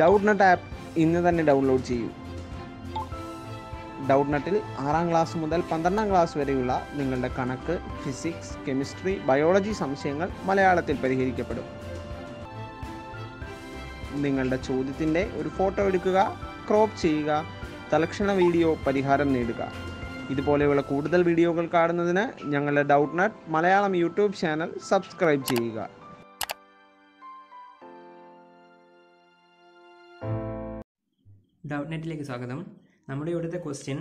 Doubt നട്ട് app ഇന്ന് തന്നെ download ചെയ്യൂ ഡൗട്ട് നട്ടിൽ ആറാം ക്ലാസ് മുതൽ പന്ത്രണ്ടാം ക്ലാസ് വരെയുള്ള നിങ്ങളുടെ കണക്ക് ഫിസിക്സ് കെമിസ്ട്രി ബയോളജി സംശയങ്ങൾ മലയാളത്തിൽ പരിഹരിക്കപ്പെടും നിങ്ങളുടെ ചോദ്യത്തിൻ്റെ ഒരു ഫോട്ടോ എടുക്കുക ക്രോപ്പ് ചെയ്യുക തലക്ഷണ വീഡിയോ പരിഹാരം നേടുക ഇതുപോലെയുള്ള കൂടുതൽ വീഡിയോകൾ കാണുന്നതിന് ഞങ്ങളുടെ Doubtnut Malayalam YouTube channel subscribe ചെയ്യുക ഡൗട്ട് നെറ്റിലേക്ക് സ്വാഗതം നമ്മുടെ ഇവിടുത്തെ question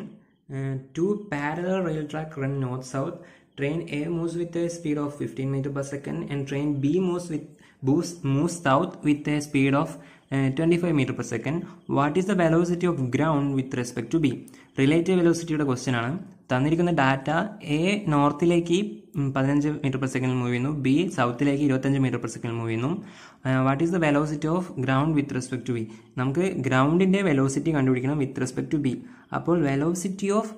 two parallel rail track run north south Train A moves with a speed of 15 meter per second and train B moves with moves, moves south with a speed of uh, 25 meter per second. What is the velocity of ground with respect to B? Relative വെലോസിറ്റിയുടെ question ആണ് തന്നിരിക്കുന്ന data A നോർത്തിലേക്ക് പതിനഞ്ച് metre per സെക്കൻഡിൽ move ചെയ്യുന്നു B സൗത്തിലേക്ക് ഇരുപത്തഞ്ച് metre per സെക്കൻഡിൽ മൂവ് ചെയ്യുന്നു what is the velocity of ground with respect to B നമുക്ക് ഗ്രൗണ്ടിൻ്റെ വെലോസിറ്റി കണ്ടുപിടിക്കണം വിത്ത് റെസ്പെക്ട് ടു ബി അപ്പോൾ വെലോസിറ്റി ഓഫ്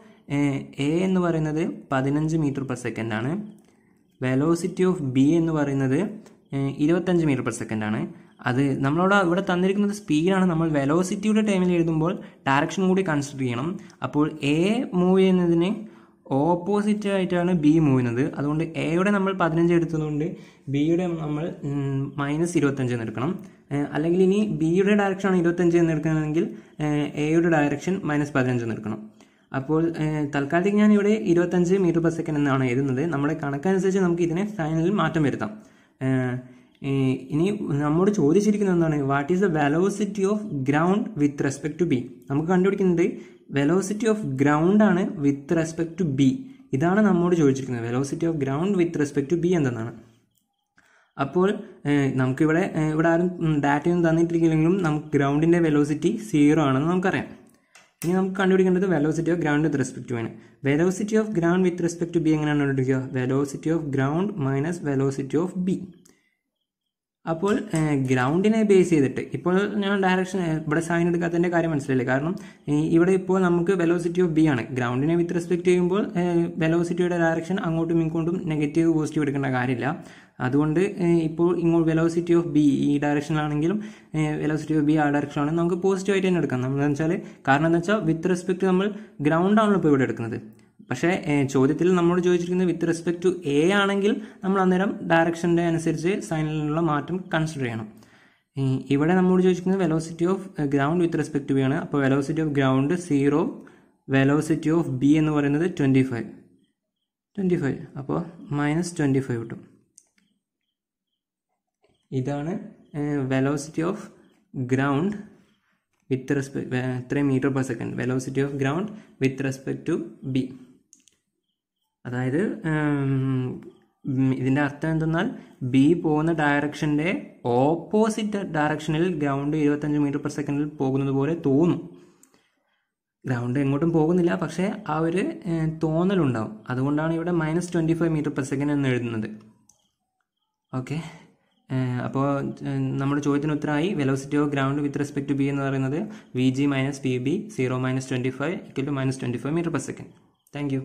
എ എന്ന് പറയുന്നത് പതിനഞ്ച് മീറ്റർ പെർ സെക്കൻഡ് ആണ് വെലോസിറ്റി ഓഫ് ബി എന്ന് പറയുന്നത് ഇരുപത്തഞ്ച് മീറ്റർ പെർ സെക്കൻഡ് ആണ് അത് നമ്മളോട് ഇവിടെ തന്നിരിക്കുന്നത് സ്പീഡാണ് നമ്മൾ വെലോസിറ്റിയുടെ ടൈമിൽ എഴുതുമ്പോൾ ഡയറക്ഷൻ കൂടി കൺസിഡർ ചെയ്യണം അപ്പോൾ എ മൂവ് ചെയ്യുന്നതിന് ഓപ്പോസിറ്റ് ആയിട്ടാണ് ബി മൂവ് ചെയ്യുന്നത് അതുകൊണ്ട് എയുടെ നമ്മൾ പതിനഞ്ച് എടുത്തതുകൊണ്ട് ബിയുടെ നമ്മൾ മൈനസ് ഇരുപത്തഞ്ച് എന്ന് എടുക്കണം അല്ലെങ്കിൽ ഇനി ബിയുടെ ഡയറക്ഷനാണ് ഇരുപത്തഞ്ച് എന്ന് എടുക്കുന്നതെങ്കിൽ എയുടെ ഡയറക്ഷൻ മൈനസ് പതിനഞ്ച് എന്ന് എടുക്കണം അപ്പോൾ തൽക്കാലത്തേക്ക് ഞാൻ ഇവിടെ ഇരുപത്തഞ്ച് മീറ്റർ പെർ സെക്കൻഡ് എന്നാണ് എഴുതുന്നത് നമ്മുടെ കണക്കനുസരിച്ച് നമുക്ക് ഇതിനെ ഫൈനലിൽ മാറ്റം വരുത്താം ഇനി നമ്മോട് ചോദിച്ചിരിക്കുന്നത് എന്താണ് what is the velocity of ground with respect to B നമുക്ക് കണ്ടുപിടിക്കുന്നത് വെലോസിറ്റി ഓഫ് ഗ്രൗണ്ട് ആണ് വിത്ത് റെസ്പെക്ട് ടു ബി ഇതാണ് നമ്മോട് ചോദിച്ചിരിക്കുന്നത് velocity of ground with respect to B എന്താണ് അപ്പോൾ നമുക്കിവിടെ ഇവിടെ ആരും ഡാറ്റയൊന്നും തന്നിട്ടില്ലെങ്കിലും നമുക്ക് ഗ്രൗണ്ടിൻ്റെ വെലോസിറ്റി സീറോ ആണെന്ന് നമുക്കറിയാം ഇനി നമുക്ക് കണ്ടുപിടിക്കേണ്ടത് velocity of ground with respect to ആണ് velocity of ground with respect to B എങ്ങനെയാണ് കണ്ടുപിടിക്കുക velocity of ground minus velocity of B അപ്പോൾ ഗ്രൗണ്ടിനെ ബേസ് ചെയ്തിട്ട് ഇപ്പോൾ ഞാൻ ഡയറക്ഷൻ ഇവിടെ സൈൻ എടുക്കാത്തതിൻ്റെ കാര്യം മനസ്സിലായില്ലേ കാരണം ഇവിടെ ഇപ്പോൾ നമുക്ക് വെലോസിറ്റി ഓഫ് ബി ആണ് ഗ്രൗണ്ടിനെ വിത്ത് റെസ്പെക്ട് ചെയ്യുമ്പോൾ വെലോസിറ്റിയുടെ ഡയറക്ഷൻ അങ്ങോട്ടും ഇങ്ങോട്ടും നെഗറ്റീവ് പോസിറ്റീവ് എടുക്കേണ്ട കാര്യമില്ല അതുകൊണ്ട് ഇപ്പോൾ ഇങ്ങോട്ട് വെലോസിറ്റി ഓഫ് ബി ഈ ഡയറക്ഷനാണെങ്കിലും വെലോസിറ്റി ഓഫ് ബി ആ ഡയറക്ഷനാണെങ്കിൽ നമുക്ക് പോസിറ്റീവായിട്ട് തന്നെ എടുക്കാം നമ്മൾ വെച്ചാൽ കാരണം എന്താ വെച്ചാൽ വിത്ത് റെസ്പെക്ട് നമ്മൾ ഗ്രൗണ്ടാണല്ലോ ഇപ്പോൾ ഇവിടെ എടുക്കുന്നത് പക്ഷേ ചോദ്യത്തിൽ നമ്മളോട് ചോദിച്ചിരിക്കുന്നത് വിത്ത് റെസ്പെക്ട് ടു എ ആണെങ്കിൽ നമ്മൾ അന്നേരം ഡയറക്ഷൻ്റെ അനുസരിച്ച് സൈനിലുള്ള മാറ്റം കൺസിഡർ ചെയ്യണം ഇവിടെ നമ്മൾ ചോദിച്ചിരിക്കുന്നത് velocity of ground with respect to B ആണ് അപ്പോൾ velocity of ground zero velocity of B എന്ന് പറയുന്നത് ട്വൻറ്റി ഫൈവ് ട്വൻറ്റി ഫൈവ് അപ്പോൾ മൈനസ് ട്വൻറ്റി ഫൈവ് കിട്ടും ഇതാണ് velocity of ground with respect ഇത്രയും metre per second velocity of ground with respect to B അതായത് ഇതിൻ്റെ അർത്ഥം എന്തെന്നാൽ ബി പോകുന്ന ഡയറക്ഷൻ്റെ ഓപ്പോസിറ്റ് ഡയറക്ഷനിൽ ഗ്രൗണ്ട് ഇരുപത്തഞ്ച് മീറ്റർ പെർ സെക്കൻഡിൽ പോകുന്നത് പോലെ തോന്നും ഗ്രൗണ്ട് എങ്ങോട്ടും പോകുന്നില്ല പക്ഷേ ആ ഒരു തോന്നലുണ്ടാവും അതുകൊണ്ടാണ് ഇവിടെ minus twenty five metre per second എന്ന് എഴുതുന്നത് ഓക്കെ അപ്പോൾ നമ്മുടെ ചോദ്യത്തിന് ഉത്തരമായി velocity of ground with respect to B എന്ന് പറയുന്നത് V G minus V B zero minus twenty five equal to minus twenty five metre per second thank U